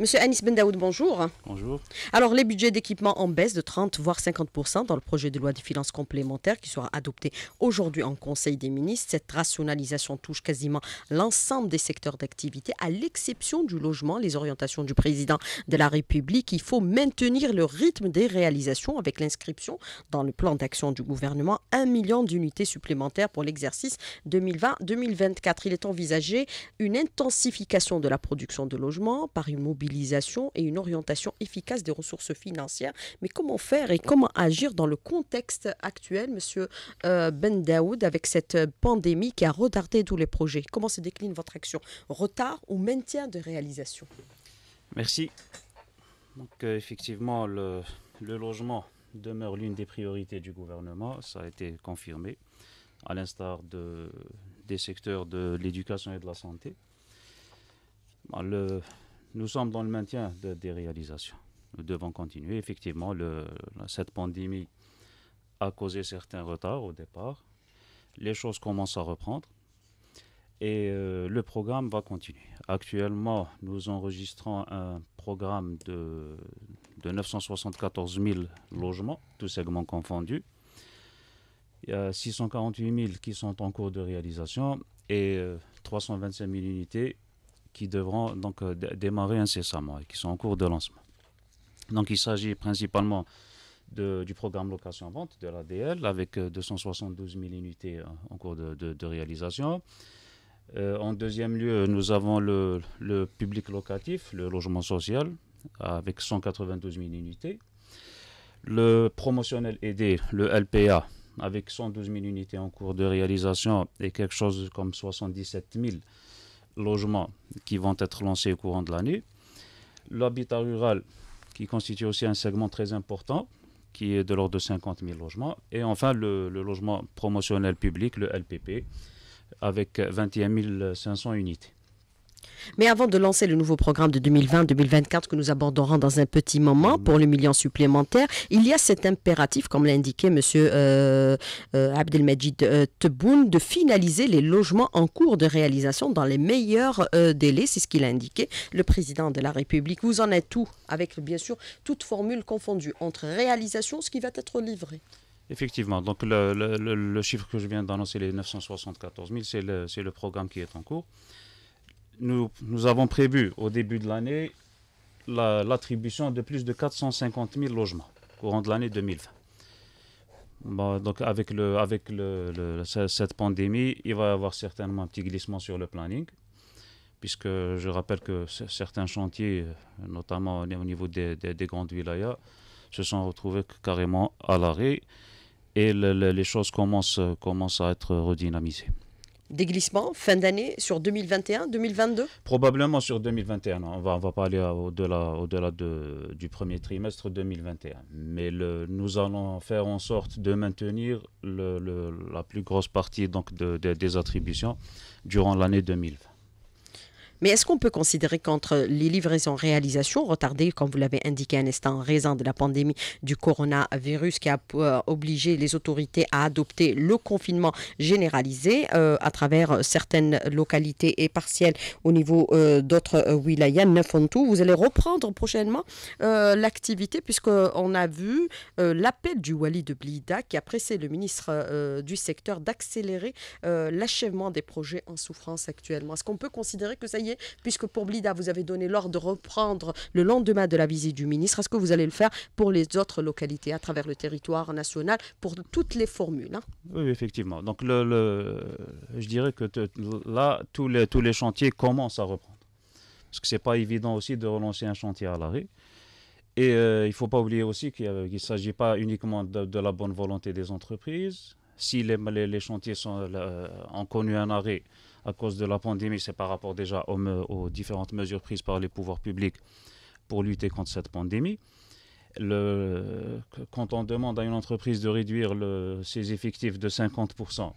Monsieur Anis Ben bonjour. Bonjour. Alors, les budgets d'équipement en baisse de 30 voire 50 dans le projet de loi des finances complémentaires qui sera adopté aujourd'hui en Conseil des ministres. Cette rationalisation touche quasiment l'ensemble des secteurs d'activité, à l'exception du logement. Les orientations du président de la République, il faut maintenir le rythme des réalisations avec l'inscription dans le plan d'action du gouvernement 1 million d'unités supplémentaires pour l'exercice 2020-2024. Il est envisagé une intensification de la production de logements par une mobilité et une orientation efficace des ressources financières. Mais comment faire et comment agir dans le contexte actuel, Monsieur euh, Ben Daoud, avec cette pandémie qui a retardé tous les projets Comment se décline votre action Retard ou maintien de réalisation Merci. Donc euh, effectivement, le, logement demeure l'une des priorités du gouvernement, ça a été confirmé, à l'instar des secteurs de l'éducation et de la santé. Le, nous sommes dans le maintien des réalisations. Nous devons continuer. Effectivement, cette pandémie a causé certains retards au départ. Les choses commencent à reprendre et euh, le programme va continuer. Actuellement, nous enregistrons un programme de, 974 000 logements, tous segments confondus. Il y a 648 000 qui sont en cours de réalisation et 325 euh, 000 unités qui devront donc euh, démarrer incessamment et qui sont en cours de lancement. Donc il s'agit principalement du programme location-vente de l'ADL avec 272 euh, 000 unités euh, en cours de, réalisation. en deuxième lieu, nous avons le, public locatif, le logement social, avec 192 000 unités. Le promotionnel aidé, le LPA, avec 112 000 unités en cours de réalisation et quelque chose comme 77 000 logements qui vont être lancés au courant de l'année. L'habitat rural, qui constitue aussi un segment très important, qui est de l'ordre de 50 000 logements. Et enfin, le, logement promotionnel public, le LPP, avec 21 500 unités. Mais avant de lancer le nouveau programme de 2020-2024 que nous aborderons dans un petit moment pour le million supplémentaire, il y a cet impératif, comme l'a indiqué M. Euh, euh, Abdelmajid euh, Tebboune, de finaliser les logements en cours de réalisation dans les meilleurs délais. C'est ce qu'il a indiqué le président de la République. Vous en êtes tout, avec bien sûr toute formule confondue entre réalisation, ce qui va être livré. Effectivement, donc le, chiffre que je viens d'annoncer, les 974 000, c'est le programme qui est en cours nous, avons prévu au début de l'année l'attribution de plus de 450 000 logements courant de l'année 2020. donc avec, le, avec le, cette pandémie, il va y avoir certainement un petit glissement sur le planning, puisque je rappelle que certains chantiers, notamment au niveau des, des, grandes wilayas, se sont retrouvés carrément à l'arrêt et les choses commencent, commencent à être redynamisées des glissements fin d'année sur 2021, 2022 Probablement sur 2021. Hein. On va, va pas aller au-delà, au-delà de, du premier trimestre 2021. Mais le, nous allons faire en sorte de maintenir la plus grosse partie donc des attributions durant l'année 2020. Mais est-ce qu'on peut considérer qu'entre les livraisons réalisation retardées, comme vous l'avez indiqué un instant, en raison de la pandémie du coronavirus qui a euh, obligé les autorités à adopter le confinement généralisé euh, à travers certaines localités et partielles au niveau euh, d'autres wilayas, neuf en tout, vous allez reprendre prochainement l'activité puisqu'on a vu l'appel du Wali de Blida qui a pressé le ministre du secteur d'accélérer l'achèvement des projets en souffrance actuellement. Est-ce qu'on peut considérer que ça y est puisque pour Blida, vous avez donné l'ordre de reprendre le lendemain de la visite du ministre. Est-ce que vous allez le faire pour les autres localités à travers le territoire national, pour toutes les formules hein Oui, effectivement. Donc, je dirais que là, tous les, chantiers commencent à reprendre. Parce que ce n'est pas évident aussi de relancer un chantier à l'arrêt. Et euh, il ne faut pas oublier aussi qu'il ne s'agit pas uniquement de, la bonne volonté des entreprises. Si les, chantiers euh, ont connu un arrêt, à cause de la pandémie, c'est par rapport déjà aux, aux, différentes mesures prises par les pouvoirs publics pour lutter contre cette pandémie. Le, quand on demande à une entreprise de réduire ses effectifs de 50%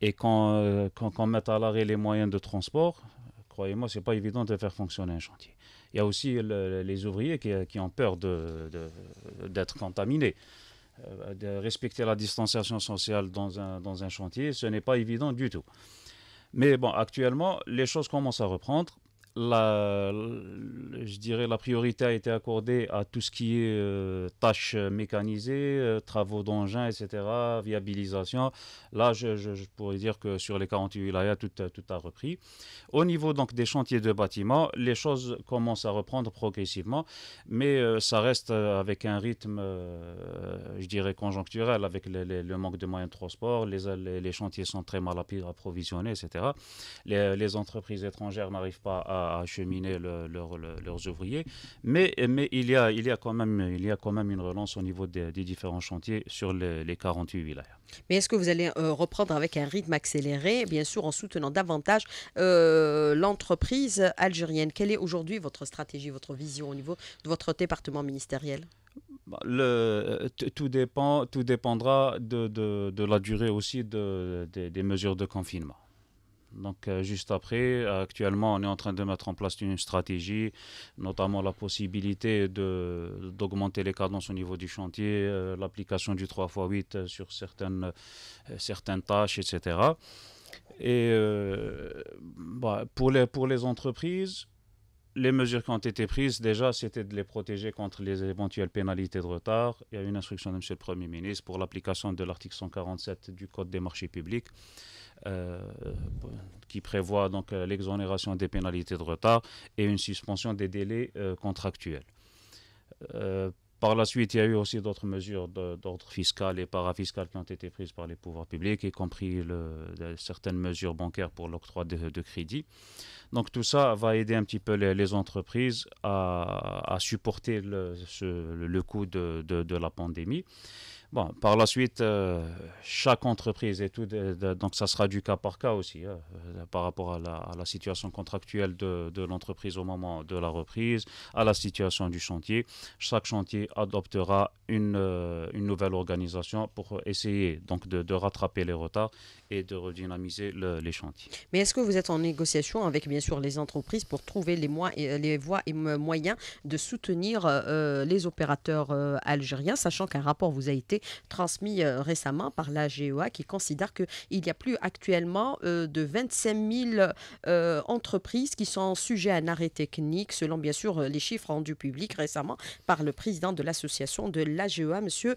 et qu'on quand, euh, quand met à l'arrêt les moyens de transport, croyez-moi, ce n'est pas évident de faire fonctionner un chantier. Il y a aussi les ouvriers qui, ont peur d'être contaminés. Euh, de respecter la distanciation sociale dans un chantier, ce n'est pas évident du tout. Mais bon, actuellement, les choses commencent à reprendre la, je dirais la priorité a été accordée à tout ce qui est tâche euh, tâches mécanisées, euh, travaux d'engins, etc., viabilisation. Là, je, pourrais dire que sur les 48 wilayas, tout, tout, a repris. Au niveau donc des chantiers de bâtiments, les choses commencent à reprendre progressivement, mais euh, ça reste avec un rythme, je dirais, conjoncturel, avec le manque de moyens de transport, les, les, chantiers sont très mal approvisionnés, etc. Les, les entreprises étrangères n'arrivent pas à à acheminer leurs ouvriers. Mais, mais il, y a, il, y a quand même, il y a quand même une relance au niveau des, différents chantiers sur les, 48 villages. Mais est-ce que vous allez euh, reprendre avec un rythme accéléré, bien sûr en soutenant davantage euh, l'entreprise algérienne Quelle est aujourd'hui votre stratégie, votre vision au niveau de votre département ministériel bah, le, tout, dépend, tout dépendra de, de, de la durée aussi de, des mesures de confinement. Donc, euh, juste après, actuellement, on est en train de mettre en place une stratégie, notamment la possibilité d'augmenter les cadences au niveau du chantier, euh, l'application du 3x8 euh, sur certaines, tâches, etc. Et bah, pour, les, entreprises, les mesures qui ont été prises, déjà, c'était de les protéger contre les éventuelles pénalités de retard. Il y a une instruction de M. le Premier ministre pour l'application de l'article 147 du Code des marchés publics euh, qui prévoit donc euh, l'exonération des pénalités de retard et une suspension des délais euh, contractuels. Par la suite, il y a eu aussi d'autres mesures d'ordre fiscal et parafiscal qui ont été prises par les pouvoirs publics, y compris certaines mesures bancaires pour l'octroi de, de, crédit. Donc tout ça va aider un petit peu les, entreprises à, supporter le, coût de, la pandémie. Bon, par la suite, euh, chaque entreprise et tout, donc ça sera du cas par cas aussi hein, euh, par rapport à la, situation contractuelle de, l'entreprise au moment de la reprise, à la situation du chantier. Chaque chantier adoptera une, euh, nouvelle organisation pour essayer donc de, rattraper les retards et de redynamiser les chantiers. Mais est-ce que vous êtes en négociation avec bien sur les entreprises pour trouver les, euh, les voies et moyens de soutenir euh, euh, les opérateurs algériens, sachant qu'un rapport vous a été transmis récemment par la GEA qui considère qu'il n'y a plus actuellement de 25 000 entreprises qui sont sujets à un arrêt technique, selon bien sûr les chiffres rendus publics récemment par le président de l'association de la GEA, M.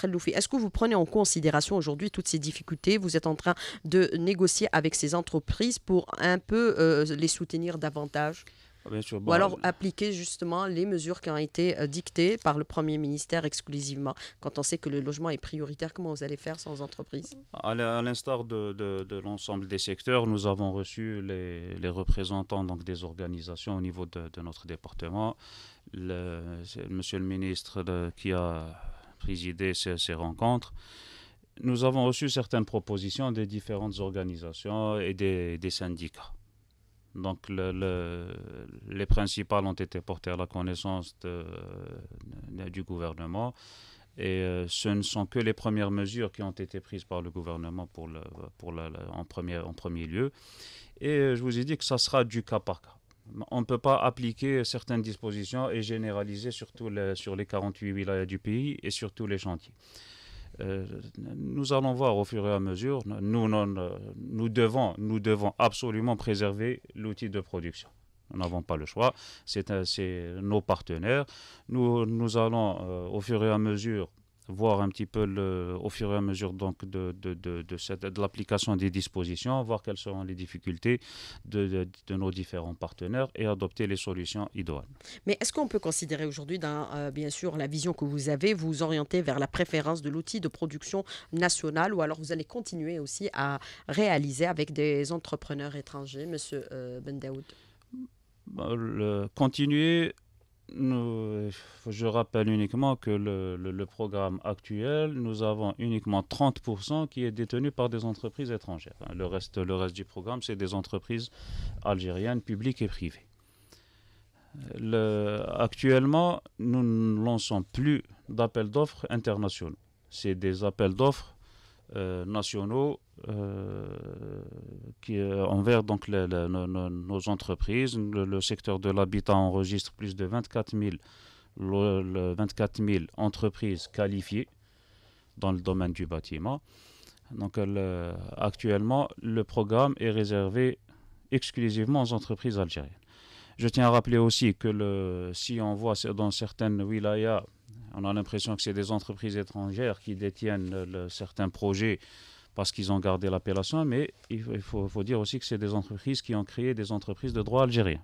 Khaloufi. Est-ce que vous prenez en considération aujourd'hui toutes ces difficultés Vous êtes en train de négocier avec ces entreprises pour un peu les soutenir davantage ah, Ou bah, alors euh, appliquer justement les mesures qui ont été euh, dictées par le Premier ministère exclusivement, quand on sait que le logement est prioritaire, comment vous allez faire sans entreprise À l'instar de, l'ensemble des secteurs, nous avons reçu les, représentants donc, des organisations au niveau de, notre département. monsieur le ministre qui a présidé ces, rencontres nous avons reçu certaines propositions des différentes organisations et des syndicats. Donc les principales ont été portées à la connaissance du gouvernement et euh, ce ne sont que les premières mesures qui ont été prises par le gouvernement pour en, premier, en premier lieu. Et euh, je vous ai dit que ça sera du cas par cas. On ne peut pas appliquer certaines dispositions et généraliser surtout sur les 48 villages du pays et sur tous les chantiers nous allons voir au fur et à mesure, nous, euh, nous, devons, nous devons absolument préserver l'outil de production. Nous n'avons pas le choix, c'est nos partenaires. Nous, nous allons euh, au fur et à mesure voir un petit peu le, au fur et à mesure donc de, de, de, de, l'application des dispositions, voir quelles seront les difficultés de, nos différents partenaires et adopter les solutions idoines. Mais est-ce qu'on peut considérer aujourd'hui, euh, bien sûr la vision que vous avez, vous orienter vers la préférence de l'outil de production nationale ou alors vous allez continuer aussi à réaliser avec des entrepreneurs étrangers, Monsieur euh, Ben Continuer nous, euh, je rappelle uniquement que le, programme actuel, nous avons uniquement 30% qui est détenu par des entreprises étrangères. Le reste, le reste du programme, c'est des entreprises algériennes, publiques et privées. Euh, le, actuellement, nous ne lançons plus d'appels d'offres internationaux. C'est des appels d'offres euh, nationaux euh, qui, euh, envers donc nos, entreprises. Le, secteur de l'habitat enregistre plus de 24 000, le, entreprises qualifiées dans le domaine du bâtiment. Donc actuellement, le programme est réservé exclusivement aux entreprises algériennes. Je tiens à rappeler aussi que le, si on voit dans certaines wilayas on a l'impression que c'est des entreprises étrangères qui détiennent certains projets parce qu'ils ont gardé l'appellation, mais il, faut, dire aussi que c'est des entreprises qui ont créé des entreprises de droit algérien.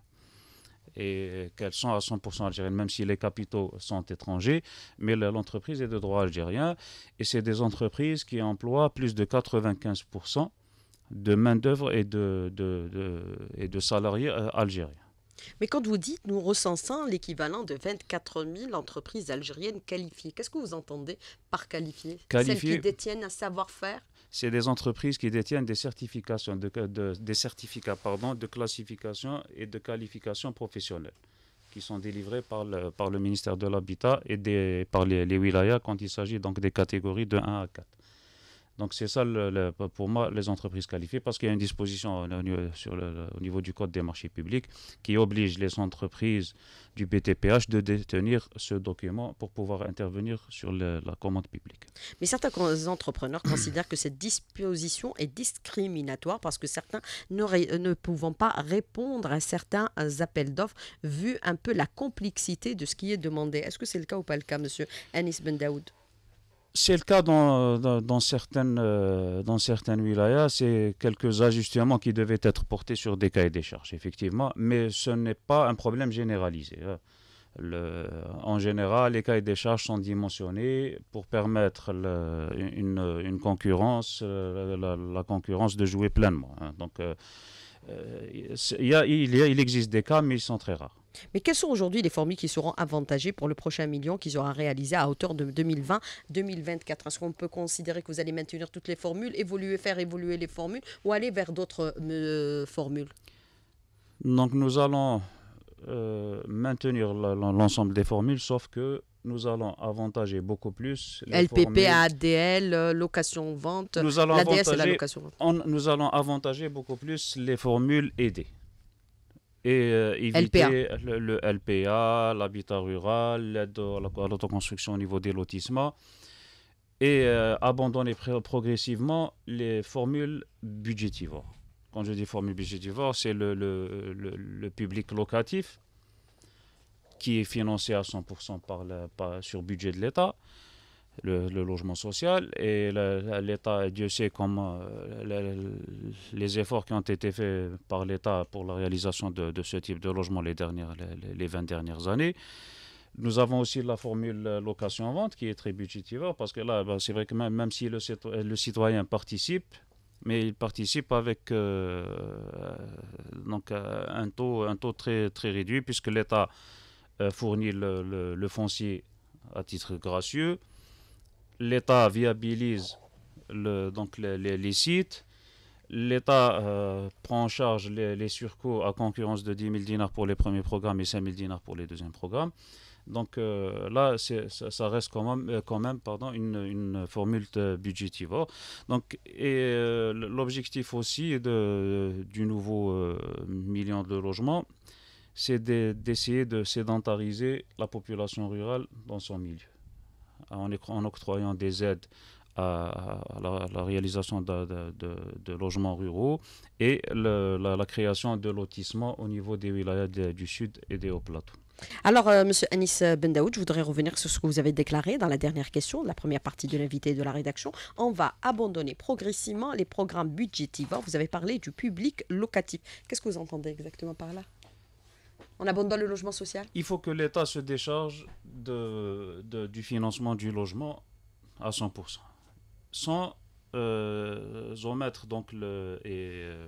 Et qu'elles sont à 100% algériennes, même si les capitaux sont étrangers, mais l'entreprise est de droit algérien. Et c'est des entreprises qui emploient plus de 95% de main-d'œuvre et de salariés euh, algériens. Mais quand vous dites nous recensons l'équivalent de 24 000 entreprises algériennes qualifiées, qu'est-ce que vous entendez par qualifiées Qualifié, Celles qui détiennent un savoir-faire C'est des entreprises qui détiennent des certifications, des certificats pardon, de classification et de qualification professionnelle qui sont délivrés par le, par le ministère de l'Habitat et par les, les wilayas quand il s'agit donc des catégories de 1 à 4. Donc c'est ça le, pour moi les entreprises qualifiées parce qu'il y a une disposition au, niveau du code des marchés publics qui oblige les entreprises du BTPH de détenir ce document pour pouvoir intervenir sur la commande publique. Mais certains entrepreneurs considèrent que cette disposition est discriminatoire parce que certains ne, ne pouvant pas répondre à certains appels d'offres vu un peu la complexité de ce qui est demandé. Est-ce que c'est le cas ou pas le cas, monsieur Anis Ben c'est le cas dans, certaines, euh, wilayas. C'est quelques ajustements qui devaient être portés sur des cahiers des charges, effectivement. Mais ce n'est pas un problème généralisé. Hein. en général, les cahiers des charges sont dimensionnés pour permettre une, concurrence, euh, la, concurrence de jouer pleinement. Hein. Donc, euh, il existe des cas, mais ils sont très rares. Mais quelles sont aujourd'hui les formules qui seront avantagées pour le prochain million qu'ils auront réalisé à hauteur de 2020-2024 Est-ce qu'on peut considérer que vous allez maintenir toutes les formules, évoluer, faire évoluer les formules ou aller vers d'autres euh, formules Donc nous allons euh, maintenir l'ensemble des formules, sauf que nous allons avantager beaucoup plus. Les LPP, ADL, location-vente. Nous allons location nous allons avantager beaucoup plus les formules aidées et euh, éviter Le, LPA, l'habitat rural, l'aide à l'autoconstruction au niveau des lotissements et euh, abandonner progressivement les formules budgétivores. Quand je dis formule budgétivore, c'est le, public locatif qui est financé à 100% par, la, sur budget de l'État le, logement social et l'État, Dieu sait comment euh, les, efforts qui ont été faits par l'État pour la réalisation de, ce type de logement les, dernières, les, 20 dernières années. Nous avons aussi la formule euh, location-vente qui est très budgétivore parce que là, bah, c'est vrai que même, même si le, citoyen participe, mais il participe avec euh, donc, un, taux, un taux très, très réduit puisque l'État fournit le, foncier à titre gracieux l'État viabilise donc les, sites, l'État euh, prend en charge les, surcoûts à concurrence de 10 000 dinars pour les premiers programmes et 5 000 dinars pour les deuxièmes programmes. Donc euh, là, ça, reste quand même, euh, une, formule budgétivore. Donc, et l'objectif aussi du nouveau million de logements, c'est d'essayer de sédentariser la population rurale dans son milieu en, octroyant des aides à, la, réalisation de, logements ruraux et la, création de lotissements au niveau des wilayas du Sud et des Hauts Plateaux. Alors, euh, Monsieur Anis euh, Bendaoud, je voudrais revenir sur ce que vous avez déclaré dans la dernière question, la première partie de l'invité de la rédaction. On va abandonner progressivement les programmes budgétifs. Vous avez parlé du public locatif. Qu'est-ce que vous entendez exactement par là on abandonne le logement social Il faut que l'État se décharge de, du financement du logement à 100%. Sans omettre euh, donc le, et euh,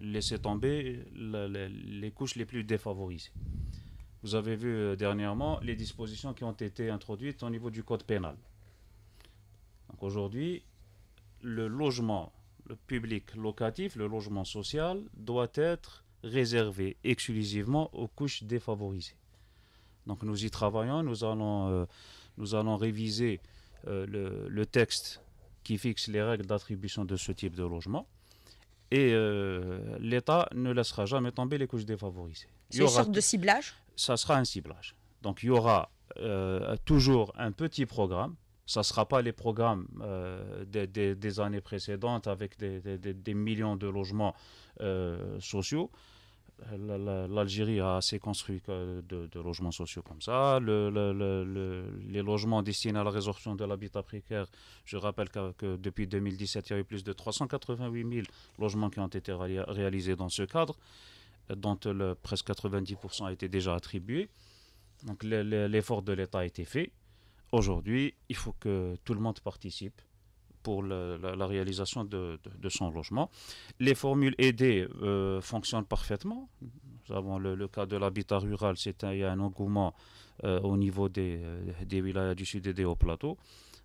laisser tomber les couches les plus défavorisées. Vous avez vu euh, dernièrement les dispositions qui ont été introduites au niveau du code pénal. aujourd'hui, le logement le public locatif, le logement social, doit être réservé exclusivement aux couches défavorisées. Donc nous y travaillons, nous allons, euh, nous allons réviser euh, le, texte qui fixe les règles d'attribution de ce type de logement. Et euh, l'État ne laissera jamais tomber les couches défavorisées. C'est une sorte de ciblage Ça sera un ciblage. Donc il y aura toujours un petit programme ça ne sera pas les programmes des, années précédentes avec des, millions de logements sociaux l'Algérie a assez construit de, logements sociaux comme ça. les logements destinés à la résorption de l'habitat précaire, je rappelle que, depuis 2017, il y a eu plus de 388 000 logements qui ont été réalisés dans ce cadre, euh, dont le, presque 90% a été déjà attribué. Donc l'effort de l'État a été fait. Aujourd'hui, il faut que tout le monde participe pour la, réalisation de, son logement. Les formules aidées euh, fonctionnent parfaitement. Nous avons le, cas de l'habitat rural, c'est un, il y a un engouement euh, au niveau des, euh, des wilayas du sud et des hauts plateaux,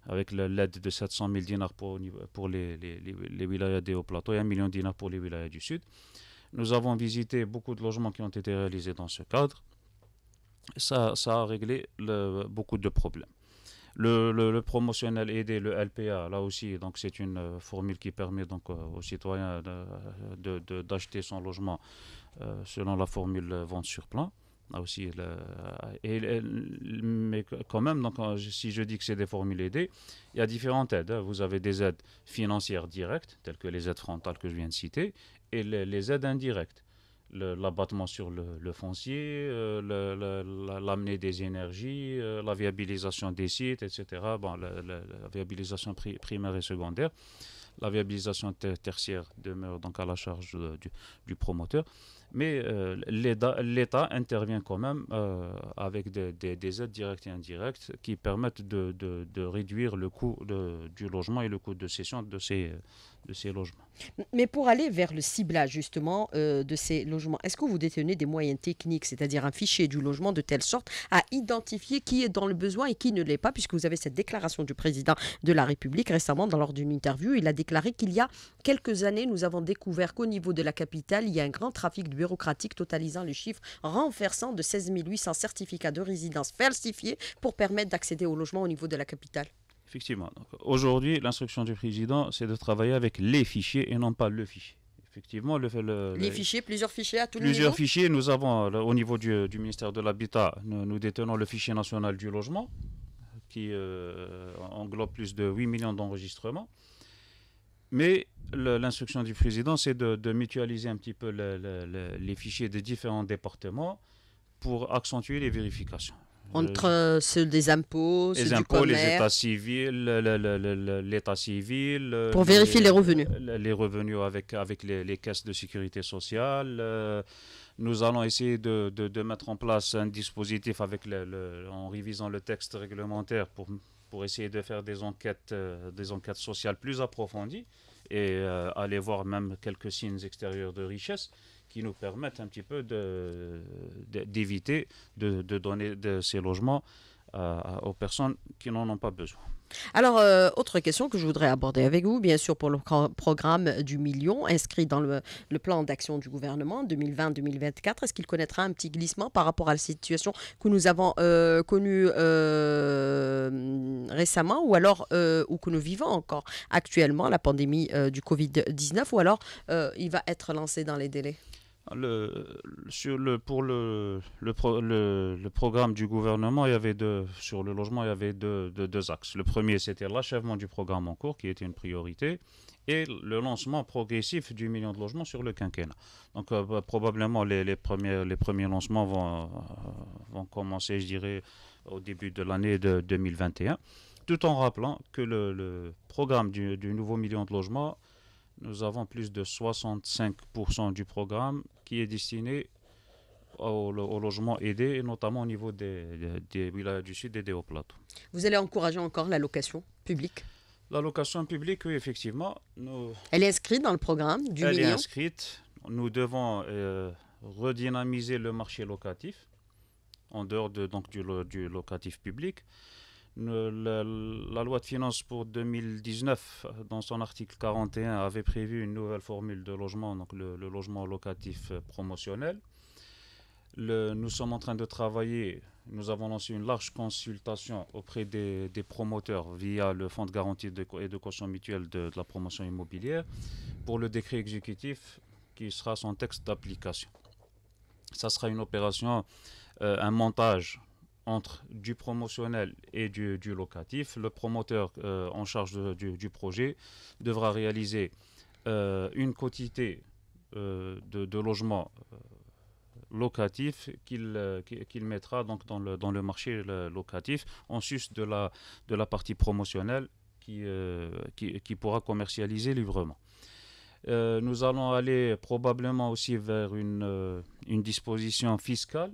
avec l'aide de 700 000 dinars pour, les, les, wilayas des hauts plateaux et 1 million de dinars pour les wilayas du sud. Nous avons visité beaucoup de logements qui ont été réalisés dans ce cadre. Ça, a réglé beaucoup de problèmes. Le, le, promotionnel aidé, le LPA, là aussi, donc c'est une euh, formule qui permet donc euh, aux citoyens d'acheter de, son logement euh, selon la formule vente sur plan. Là aussi, et, mais quand même, donc, si je dis que c'est des formules aidées, il y a différentes aides. Hein. Vous avez des aides financières directes, telles que les aides frontales que je viens de citer, et les aides indirectes l'abattement sur le, foncier, euh, l'amener des énergies, euh, la viabilisation des sites, etc. Bon, la, viabilisation primaire et secondaire. La viabilisation tertiaire demeure donc à la charge euh, du, promoteur. Mais l'État intervient quand même avec des, des, des, aides directes et indirectes qui permettent de, de, de réduire le coût de, du logement et le coût de cession de ces, de ces logements. Mais pour aller vers le ciblage justement euh, de ces logements, est-ce que vous détenez des moyens techniques, c'est-à-dire un fichier du logement de telle sorte à identifier qui est dans le besoin et qui ne l'est pas, puisque vous avez cette déclaration du président de la République récemment, dans lors d'une interview, il a déclaré qu'il y a quelques années, nous avons découvert qu'au niveau de la capitale, il y a un grand trafic bureaucratique totalisant le chiffre renversant de 16 800 certificats de résidence falsifiés pour permettre d'accéder au logement au niveau de la capitale. Effectivement. Aujourd'hui, l'instruction du président, c'est de travailler avec les fichiers et non pas le fichier. Effectivement, le, le les fichiers, plusieurs fichiers à niveaux. Plusieurs fichiers. Nous avons, euh, au niveau euh, du, ministère de l'Habitat, nous, détenons le fichier national du logement, qui euh, englobe plus de 8 millions d'enregistrements. Mais l'instruction du président, c'est de, mutualiser un petit peu les fichiers des différents départements pour accentuer les vérifications. Entre euh, euh, ceux des impôts, ceux les impôts, les états civils, l'état civil. Euh, pour vérifier les, revenus. Les revenus avec, avec les, caisses de sécurité sociale. Nous allons essayer de, de, mettre en place un dispositif avec le, en révisant le texte réglementaire pour, pour essayer de faire des enquêtes, des enquêtes sociales plus approfondies et aller voir même quelques signes extérieurs de richesse qui nous permettent un petit peu d'éviter de, donner ces logements euh, aux personnes qui n'en ont pas besoin. Alors, euh, autre question que je voudrais aborder avec vous, bien sûr, pour le programme du million inscrit dans le, plan d'action du gouvernement 2020-2024, est-ce qu'il connaîtra un petit glissement par rapport à la situation que nous avons euh, connue récemment ou alors, ou que nous vivons encore actuellement, la pandémie du Covid-19, ou alors il va être lancé dans les délais le, sur le, pour le, le, le, programme du gouvernement, il y avait deux, sur le logement, il y avait deux, deux, axes. Le premier, c'était l'achèvement du programme en cours, qui était une priorité, et le lancement progressif du million de logements sur le quinquennat. Donc, euh, bah, probablement, les, les, premiers, les premiers lancements vont, euh, vont commencer, je dirais, au début de l'année 2021, tout en rappelant que le, le programme du, du nouveau million de logements nous avons plus de 65% du programme qui est destiné au, logement aidé, et notamment au niveau des, villages du Sud et des hauts Vous allez encourager encore la location publique La location publique, oui, effectivement. Elle est inscrite dans le programme du Elle est inscrite. Nous devons euh, redynamiser le marché locatif en dehors de, donc, du locatif public la, loi de finances pour 2019, dans son article 41, avait prévu une nouvelle formule de logement, donc le, logement locatif euh, promotionnel. Le, nous sommes en train de travailler, nous avons lancé une large consultation auprès des, promoteurs via le Fonds de garantie et de caution mutuelle de, la promotion immobilière pour le décret exécutif qui sera son texte d'application. Ça sera une opération, euh, un montage entre du promotionnel et du, locatif. Le promoteur euh, en charge du, projet devra réaliser euh, une quantité euh, de, logements locatifs qu'il qu'il mettra donc dans le, dans le marché locatif en sus de la, de la partie promotionnelle qui, qui, pourra commercialiser librement. nous allons aller probablement aussi vers une, une disposition fiscale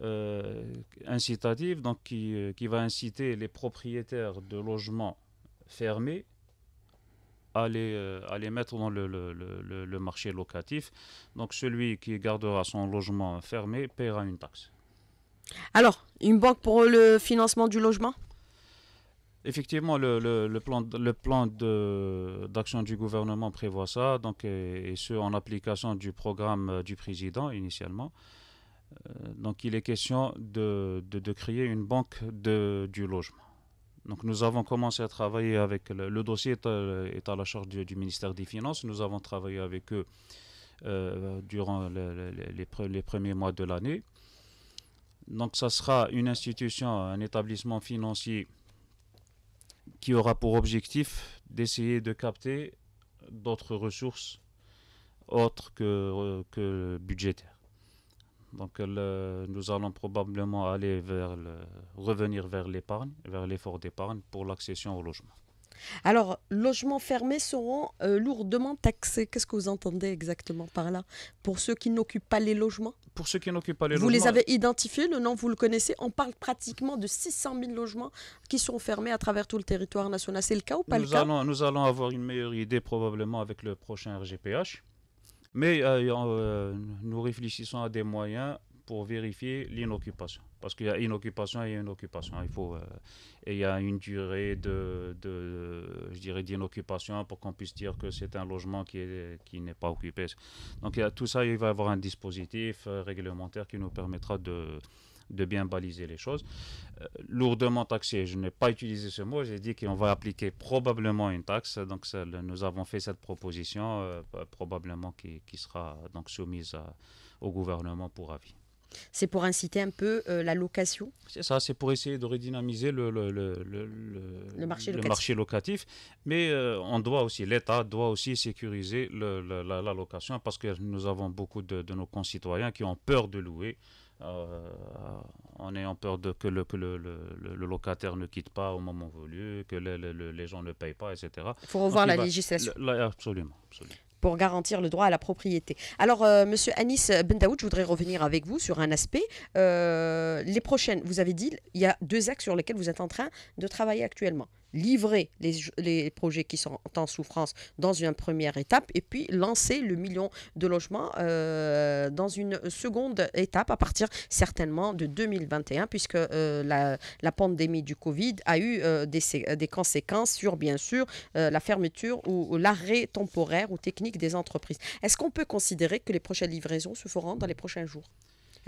euh, incitative donc euh, qui, va inciter les propriétaires de logements fermés à les, euh, mettre dans le, marché locatif. Donc celui qui gardera son logement fermé paiera une taxe. Alors, une banque pour le financement du logement Effectivement, le, plan, le plan d'action du gouvernement prévoit ça, donc, et, ce en application du programme du président initialement. Euh, donc il est question de, créer une banque du logement. Donc nous avons commencé à travailler avec le, dossier est à, la charge du, ministère des Finances. Nous avons travaillé avec eux euh, durant les, premiers mois de l'année. Donc ça sera une institution, un établissement financier qui aura pour objectif d'essayer de capter d'autres ressources autres que, que budgétaires. Donc euh, nous allons probablement aller vers le, revenir vers l'épargne, vers l'effort d'épargne pour l'accession au logement. Alors, logements fermés seront euh, lourdement taxés. Qu'est-ce que vous entendez exactement par là Pour ceux qui n'occupent pas les logements Pour ceux qui n'occupent pas les vous logements. Vous les avez identifiés, le nom, vous le connaissez. On parle pratiquement de 600 000 logements qui sont fermés à travers tout le territoire national. C'est le cas ou pas le cas Nous allons avoir une meilleure idée probablement avec le prochain RGPH. Mais euh, euh, nous réfléchissons à des moyens pour vérifier l'inoccupation. Parce qu'il y a une occupation et une occupation. Il faut, euh, et il y a une durée de, de je dirais, d'inoccupation pour qu'on puisse dire que c'est un logement qui, qui n'est pas occupé. Donc il tout ça, il va y avoir un dispositif réglementaire qui nous permettra de, de bien baliser les choses. Euh, lourdement taxé, je n'ai pas utilisé ce mot, j'ai dit qu'on va appliquer probablement une taxe, donc nous avons fait cette proposition, euh, probablement qui, qui, sera donc soumise au gouvernement pour avis. C'est pour inciter un peu euh, la location C'est ça, c'est pour essayer de redynamiser le, le, le, le marché, locatif. marché, locatif. Mais on doit aussi, l'État doit aussi sécuriser la, location parce que nous avons beaucoup de, de nos concitoyens qui ont peur de louer euh, en ayant peur que, le, locataire ne quitte pas au moment voulu, que les gens ne payent pas, etc. Il faut revoir la législation. absolument, pour garantir le droit à la propriété. Alors, M. Euh, Monsieur Anis Bendaoud, je voudrais revenir avec vous sur un aspect. Euh, les prochaines, vous avez dit, il y a deux axes sur lesquels vous êtes en train de travailler actuellement livrer les, les, projets qui sont en souffrance dans une première étape et puis lancer le million de logements euh, dans une seconde étape à partir certainement de 2021 puisque euh, la, la, pandémie du Covid a eu euh, des, conséquences sur bien sûr la fermeture ou l'arrêt temporaire ou technique des entreprises. Est-ce qu'on peut considérer que les prochaines livraisons se feront dans les prochains jours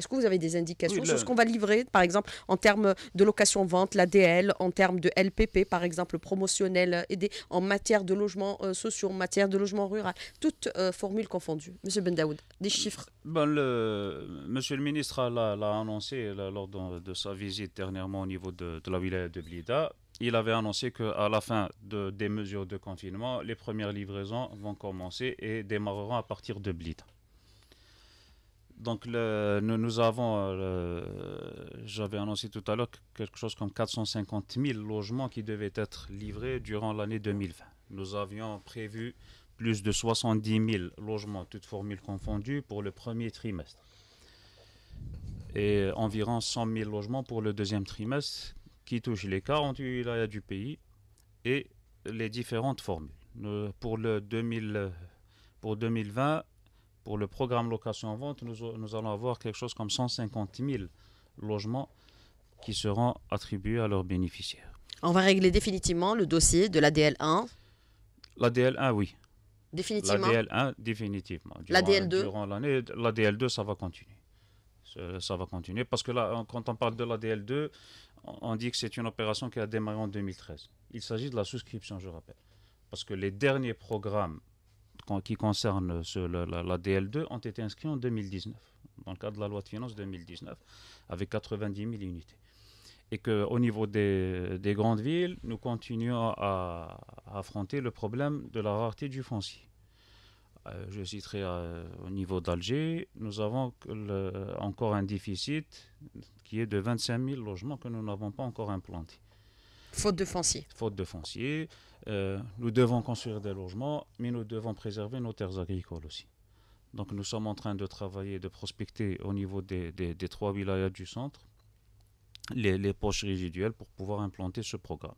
est-ce que vous avez des indications sur ce qu'on va livrer, par exemple, en termes de location-vente, l'ADL, en termes de LPP, par exemple, promotionnel, euh, aidé, en matière de logement euh, sociaux, en matière de logement rural Toutes euh, formules confondues. Monsieur Ben des chiffres ben, le, Monsieur le ministre l'a annoncé lors de, sa visite dernièrement au niveau de, la ville de Blida il avait annoncé qu'à la fin des mesures de confinement, les premières livraisons vont commencer et démarreront à partir de Blida. Donc, nous, avons, euh, j'avais annoncé tout à l'heure, quelque chose comme 450 000 logements qui devaient être livrés durant l'année 2020. Nous avions prévu plus de 70 000 logements, toutes formules confondues, pour le premier trimestre. Et environ 100 000 logements pour le deuxième trimestre, qui touche les 48 wilayas du pays et les différentes formules. pour, le 2000, pour 2020, pour le programme location-vente, nous, allons avoir quelque chose comme 150 000 logements qui seront attribués à leurs bénéficiaires. On va régler définitivement le dossier de ladl DL1 La 1 oui. Définitivement La DL1, définitivement. la DL2 Durant l'année, la DL2, ça va continuer. Ça, va continuer parce que là, quand on parle de ladl DL2, on dit que c'est une opération qui a démarré en 2013. Il s'agit de la souscription, je rappelle. Parce que les derniers programmes qui concernent la, DL2 ont été inscrits en 2019, dans le cadre de la loi de finances 2019, avec 90 000 unités. Et qu'au niveau des, grandes villes, nous continuons à, affronter le problème de la rareté du foncier. Euh, je citerai euh, au niveau d'Alger, nous avons encore un déficit qui est de 25 000 logements que nous n'avons pas encore implantés. Faute de foncier. Faute de foncier. Euh, nous devons construire des logements, mais nous devons préserver nos terres agricoles aussi. Donc nous sommes en train de travailler, de prospecter au niveau des, trois wilayas du centre les poches résiduelles pour pouvoir implanter ce programme.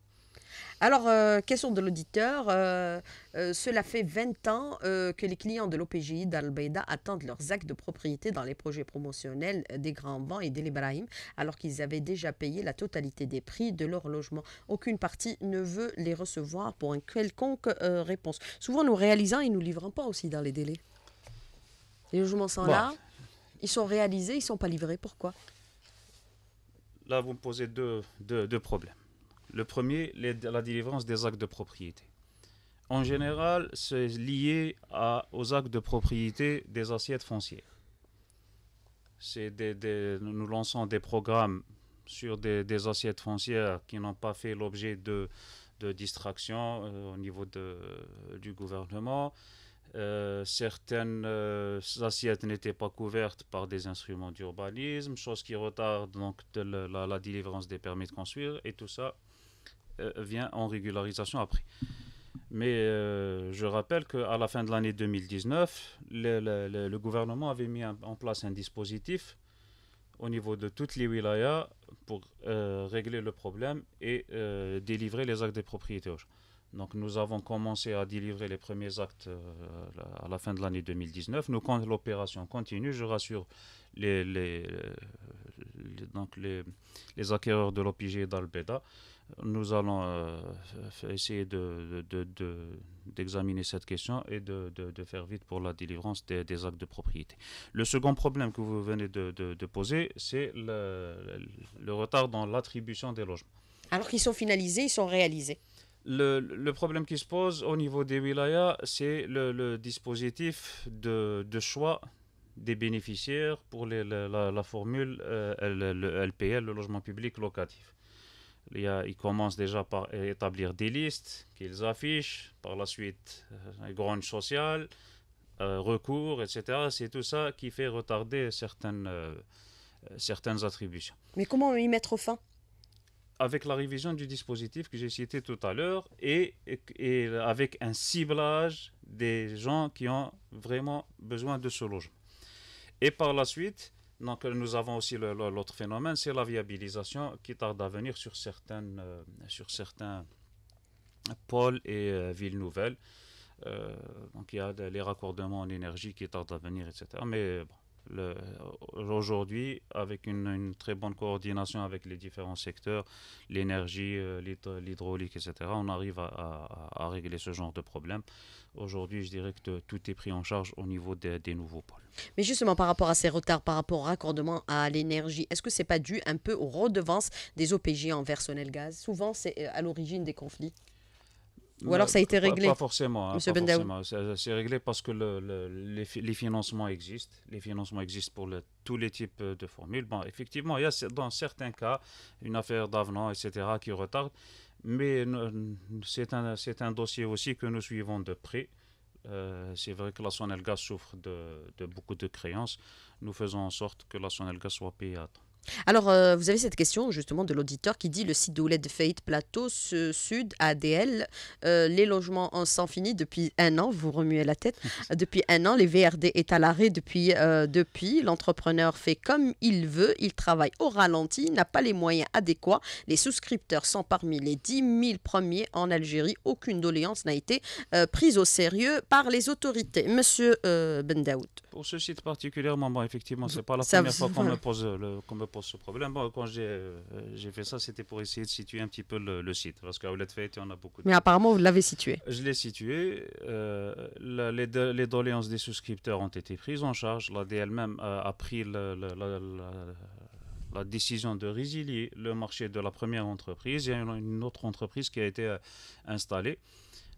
Alors, euh, question de l'auditeur. Euh, euh, cela fait 20 ans que les clients de l'OPGI d'Albeida attendent leurs actes de propriété dans les projets promotionnels des Grands Bancs et des Ibrahim, alors qu'ils avaient déjà payé la totalité des prix de leur logement. Aucune partie ne veut les recevoir pour une quelconque réponse. Souvent, nous réalisons et nous livrons pas aussi dans les délais. Les logements sont là, ils sont réalisés, ils ne sont pas livrés. Pourquoi Là, vous me posez deux problèmes. Le premier, la délivrance des actes de propriété. En général, c'est lié aux actes de propriété des assiettes foncières. nous lançons des programmes sur des, assiettes foncières qui n'ont pas fait l'objet de, distractions euh, au niveau du gouvernement. Euh, certaines euh, assiettes n'étaient pas couvertes par des instruments d'urbanisme, chose qui retarde donc la, délivrance des permis de construire et tout ça euh, vient en régularisation après. Mais euh, je rappelle qu'à la fin de l'année 2019, le, gouvernement avait mis en place un dispositif au niveau de toutes les wilayas pour euh, régler le problème et délivrer les actes des propriétaires. Donc nous avons commencé à délivrer les premiers actes à la fin de l'année 2019. Nous, l'opération continue, je rassure les, donc les acquéreurs de l'OPG d'Albeda nous allons euh, essayer d'examiner cette question et de, faire vite pour la délivrance des, actes de propriété. Le second problème que vous venez de, poser, c'est le, retard dans l'attribution des logements. Alors qu'ils sont finalisés, ils sont réalisés. Le, problème qui se pose au niveau des wilayas, c'est le, dispositif de, choix des bénéficiaires pour la, formule LPL, euh, e, le logement public locatif. Ils commencent déjà par établir des listes qu'ils affichent, par la suite, euh, grange sociale, euh, recours, etc. C'est tout ça qui fait retarder certaines, euh, attributions. Mais comment y mettre fin avec la révision du dispositif que j'ai cité tout à l'heure et, et, avec un ciblage des gens qui ont vraiment besoin de ce logement. Et par la suite, donc, euh, nous avons aussi l'autre phénomène, c'est la viabilisation qui tarde à venir sur, certaines, euh, sur certains pôles et euh, villes nouvelles. donc, il y a les raccordements en énergie qui tardent à venir, etc. Mais bon, aujourd'hui avec une, très bonne coordination avec les différents secteurs, l'énergie, euh, l'hydraulique, etc. On arrive à, régler ce genre de problème. Aujourd'hui, je dirais que tout est pris en charge au niveau des, nouveaux pôles. Mais justement, par rapport à ces retards, par rapport au raccordement à l'énergie, est-ce que ce n'est pas dû un peu aux redevances des OPJ en versionnel Gaz Souvent, c'est euh, à l'origine des conflits. Ou alors ça a été réglé Pas, forcément. Hein, c'est réglé parce que les, financements existent. Les financements existent pour tous les types de formules. Bon, effectivement, il y a dans certains cas une affaire d'avenant, etc., qui retarde. Mais c'est un, dossier aussi que nous suivons de près. Euh, c'est vrai que la Sonelga souffre de, de beaucoup de créances. Nous faisons en sorte que la Sonelga soit payée à temps. Alors, euh, vous avez cette question justement de l'auditeur qui dit le site de Fate Plateau Sud, ADL, euh, les logements en sans fini depuis un an, vous remuez la tête, euh, depuis un an, les VRD est à l'arrêt depuis, depuis. l'entrepreneur fait comme il veut, il travaille au ralenti, n'a pas les moyens adéquats, les souscripteurs sont parmi les 10 000 premiers en Algérie, aucune doléance n'a été prise au sérieux par les autorités. Monsieur Bendaoud. Pour ce site particulièrement, bon, effectivement, c'est pas la première fois qu'on me pose pose ce problème. quand euh, j'ai fait ça, c'était pour essayer de situer un petit peu le, site, parce qu'à Fête, en a beaucoup Mais apparemment, vous l'avez situé. Je l'ai situé. Euh, les, doléances des souscripteurs ont été prises en charge. La DLM a, pris la, décision de résilier le marché de la première entreprise. Il y a une, autre entreprise qui a été euh, installée.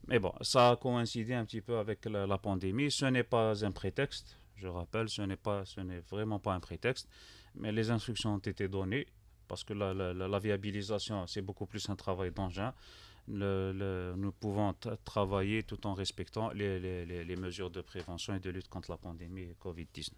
Mais bon, ça a coïncidé un petit peu avec la, la pandémie. Ce n'est pas un prétexte, je rappelle, ce n'est pas, ce n'est vraiment pas un prétexte mais les instructions ont été données parce que la, la, la viabilisation, c'est beaucoup plus un travail d'engin. nous pouvons travailler tout en respectant les, les mesures de prévention et de lutte contre la pandémie COVID-19.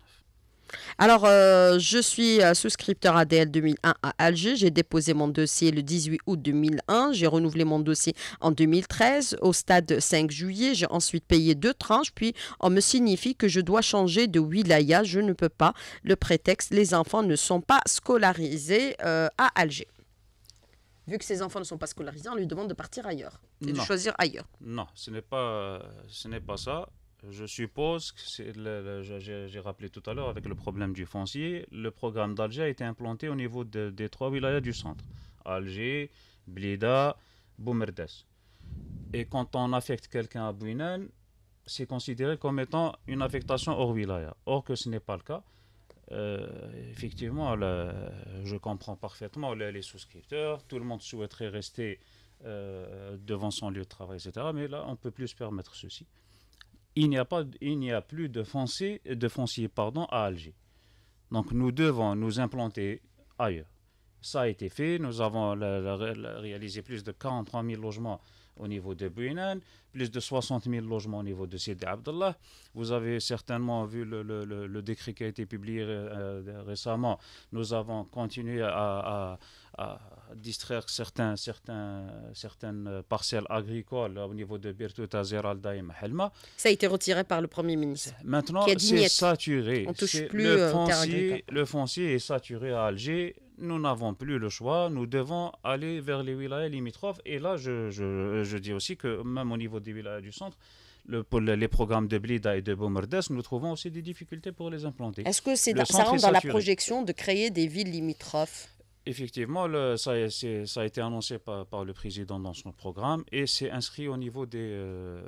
Alors, euh, je suis euh, souscripteur ADL 2001 à Alger. J'ai déposé mon dossier le 18 août 2001. J'ai renouvelé mon dossier en 2013 au stade 5 juillet. J'ai ensuite payé deux tranches. Puis, on me signifie que je dois changer de wilaya. Je ne peux pas. Le prétexte, les enfants ne sont pas scolarisés euh, à Alger. Vu que ces enfants ne sont pas scolarisés, on lui demande de partir ailleurs et de choisir ailleurs. Non, ce n'est pas, ce n'est pas ça je suppose que j'ai rappelé tout à l'heure avec le problème du foncier, le programme d'Alger a été implanté au niveau des trois wilayas du centre Alger, Blida, Boumerdès. Et quand on affecte quelqu'un à Bouinen, c'est considéré comme étant une affectation hors wilaya. Or que ce n'est pas le cas. Euh, effectivement, je comprends parfaitement les souscripteurs. Tout le monde souhaiterait rester euh, devant son lieu de travail, etc. Mais là, on ne peut plus permettre ceci il n'y a, pas, il n'y a plus de foncier, de foncier pardon, à Alger. Donc nous devons nous implanter ailleurs. Ça a été fait, nous avons réalisé plus de 43 000 logements au niveau de Buinan, plus de 60 000 logements au niveau de Sidi Abdallah. Vous avez certainement vu le, décret qui a été publié euh, euh, récemment. Nous avons continué à, à distraire certains, certains, certaines parcelles agricoles au niveau de Birtuta, Zeralda et Mahelma. Ça a été retiré par le Premier ministre. Maintenant, c'est saturé. touche plus le euh, foncier, le foncier est saturé à Alger nous n'avons plus le choix, nous devons aller vers les wilayas limitrophes. Et là, je, dis aussi que même au niveau des wilayas du centre, le, pour les programmes de Blida et de Boumerdès, nous trouvons aussi des difficultés pour les implanter. Est-ce que c'est dans, ça rentre dans la projection de créer des villes limitrophes Effectivement, le, ça, a été annoncé par, le président dans son programme et c'est inscrit au niveau des, euh,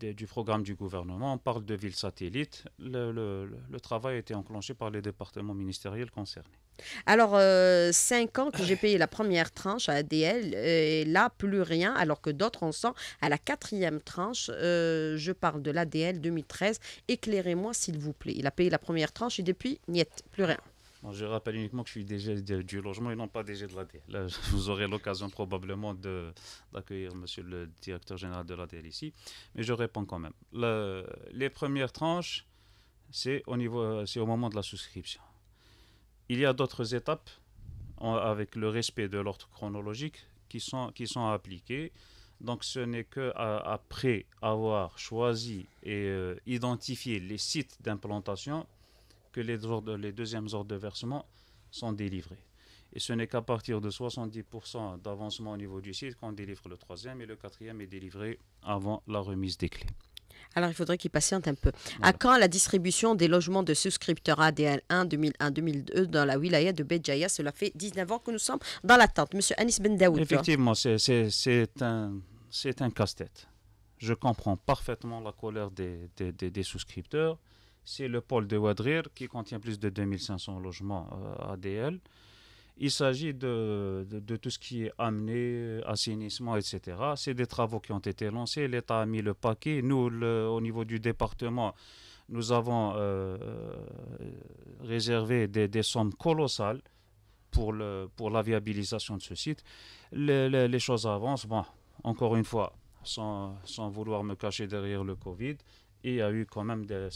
du programme du gouvernement. On parle de villes satellites. Le, travail a été enclenché par les départements ministériels concernés. Alors, euh, cinq ans que j'ai payé la première tranche à ADL euh, et là, plus rien, alors que d'autres en sont à la quatrième tranche. je parle de l'ADL 2013. Éclairez-moi, s'il vous plaît. Il a payé la première tranche et depuis, n'y est plus rien je rappelle uniquement que je suis DG du logement et non pas DG de l'ADL. vous aurez l'occasion probablement d'accueillir monsieur le directeur général de l'ADL ici, mais je réponds quand même. les premières tranches, c'est au, niveau, c'est au moment de la souscription. Il y a d'autres étapes avec le respect de l'ordre chronologique qui sont, qui sont appliquées. Donc ce n'est que après avoir choisi et euh, identifié les sites d'implantation que les, deuxièmes ordres de versement sont délivrés. Et ce n'est qu'à partir de 70% d'avancement au niveau du site qu'on délivre le troisième et le quatrième est délivré avant la remise des clés. Alors, il faudrait qu'ils patiente un peu. À quand la distribution des logements de souscripteurs ADL 1 2001-2002 dans la wilaya de Bejaïa Cela fait 19 ans que nous sommes dans l'attente. Monsieur Anis Ben Effectivement, c'est un, un casse-tête. Je comprends parfaitement la colère des, des souscripteurs c'est le pôle de Wadrir qui contient plus de 2500 logements euh, ADL. Il s'agit de, tout ce qui est amené, assainissement, etc. C'est des travaux qui ont été lancés. L'État a mis le paquet. Nous, au niveau du département, nous avons euh, euh, réservé des, sommes colossales pour, le, pour la viabilisation de ce site. les, choses avancent. Bon, encore une fois, sans, sans, vouloir me cacher derrière le Covid, il y a eu quand même des,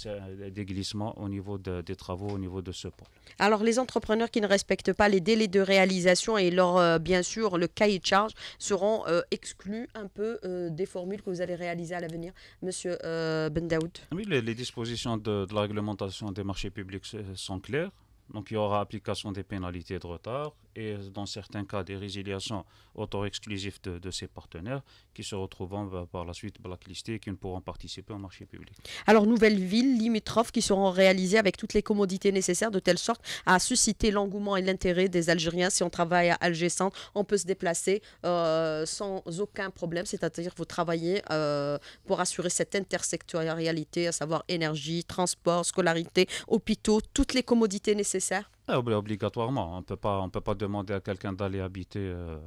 glissements au niveau des travaux, au niveau de ce pôle. Alors les entrepreneurs qui ne respectent pas les délais de réalisation et leur, euh, bien sûr, le cahier de charge seront euh, exclus un peu euh, des formules que vous allez réaliser à l'avenir, Monsieur Bendaoud. Oui, les, dispositions de, la réglementation des marchés publics sont claires. Donc il y aura application des pénalités de retard et dans certains cas des résiliations auto-exclusives de, de, ces partenaires qui se retrouveront bah, par la suite blacklistés et qui ne pourront participer au marché public. Alors nouvelles villes limitrophes qui seront réalisées avec toutes les commodités nécessaires de telle sorte à susciter l'engouement et l'intérêt des Algériens. Si on travaille à Alger Centre, on peut se déplacer euh, sans aucun problème, c'est-à-dire vous travaillez euh, pour assurer cette intersectorialité, à savoir énergie, transport, scolarité, hôpitaux, toutes les commodités nécessaires eh, obligatoirement. On ne peut pas demander à quelqu'un d'aller habiter euh,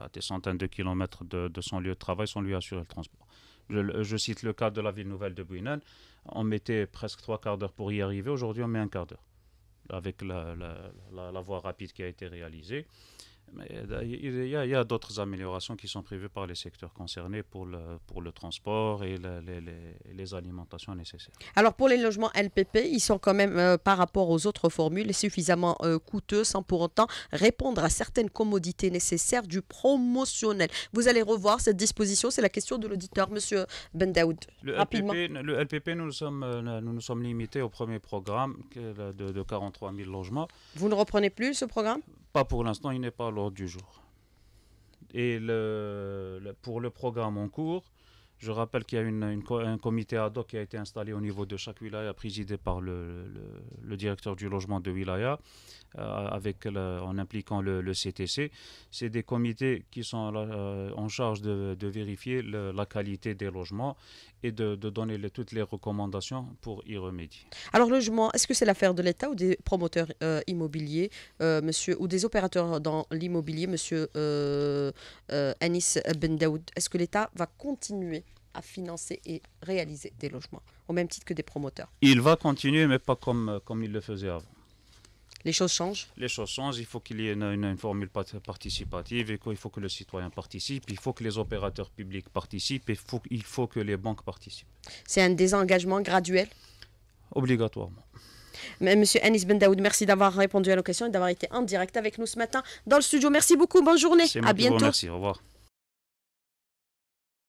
à, des centaines de kilomètres de, son lieu de travail sans lui assurer le transport. Je, cite le cas de la ville nouvelle de Buinel. On mettait presque trois quarts d'heure pour y arriver. Aujourd'hui, on met un quart d'heure avec la, voie rapide qui a été réalisée. Euh, il y, a, a, d'autres améliorations qui sont prévues par les secteurs concernés pour le, pour le transport et les, alimentations nécessaires. Alors pour les logements LPP, ils sont quand même, euh, par rapport aux autres formules, suffisamment euh, coûteux sans pour autant répondre à certaines commodités nécessaires du promotionnel. Vous allez revoir cette disposition, c'est la question de l'auditeur, Monsieur Ben Le LPP, le LPP nous, nous, sommes, nous nous sommes limités au premier programme de, de 43 000 logements. Vous ne reprenez plus ce programme pas pour l'instant, il n'est pas à l'ordre du jour. Et pour le programme en cours, je rappelle qu'il y a un comité ad hoc qui a été installé au niveau de chaque wilaya, présidé par le, directeur du logement de wilaya, euh, avec en impliquant le, CTC. C'est des comités qui sont euh, en charge de vérifier la qualité des logements et de, donner toutes les recommandations pour y remédier. Alors, logement, est-ce que c'est l'affaire de l'État ou des promoteurs euh, immobiliers, euh, monsieur, ou des opérateurs dans l'immobilier, monsieur euh, Anis Ben Daoud Est-ce que l'État va continuer à financer et réaliser des logements, au même titre que des promoteurs Il va continuer, mais pas comme, comme il le faisait avant les choses changent Les choses changent. Il faut qu'il y ait une, formule participative, il faut que le citoyen participe, il faut que les opérateurs publics participent, il faut, que les banques participent. C'est un désengagement graduel Obligatoirement. Monsieur Anis Ben Daoud, merci d'avoir répondu à l'occasion et d'avoir été en direct avec nous ce matin dans le studio. Merci beaucoup, bonne journée. À bientôt. merci, au revoir.